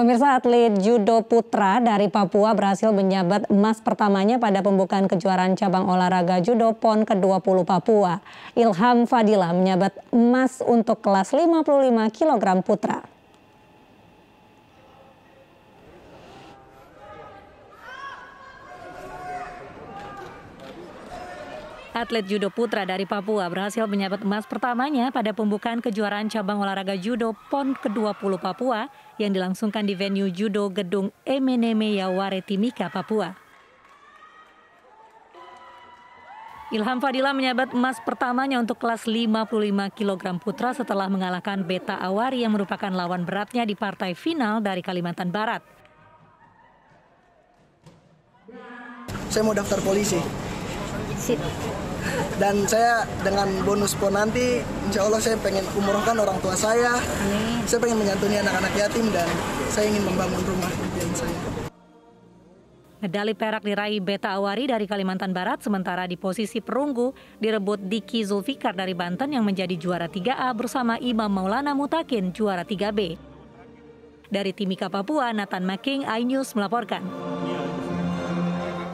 Pemirsa atlet judo putra dari Papua berhasil menjabat emas pertamanya pada pembukaan kejuaraan cabang olahraga judo PON ke-20 Papua. Ilham Fadila menjabat emas untuk kelas 55 kg putra. Atlet judo putra dari Papua berhasil menyabet emas pertamanya pada pembukaan kejuaraan cabang olahraga judo PON ke-20 Papua yang dilangsungkan di venue judo gedung Emeneme Yaware Timika, Papua. Ilham Fadila menyabet emas pertamanya untuk kelas 55 kg putra setelah mengalahkan Beta Awari yang merupakan lawan beratnya di partai final dari Kalimantan Barat. Saya mau daftar polisi Sip. Dan saya dengan bonus pon nanti, insya Allah saya pengen umrohkan orang tua saya. Amin. Saya pengen menyantuni anak-anak yatim dan saya ingin membangun rumah impian saya. Medali perak diraih Beta Awari dari Kalimantan Barat, sementara di posisi perunggu direbut Diki Zulfikar dari Banten yang menjadi juara 3A bersama Imam Maulana Mutakin juara 3B. Dari Timika Papua, Nathan Making, iNews melaporkan.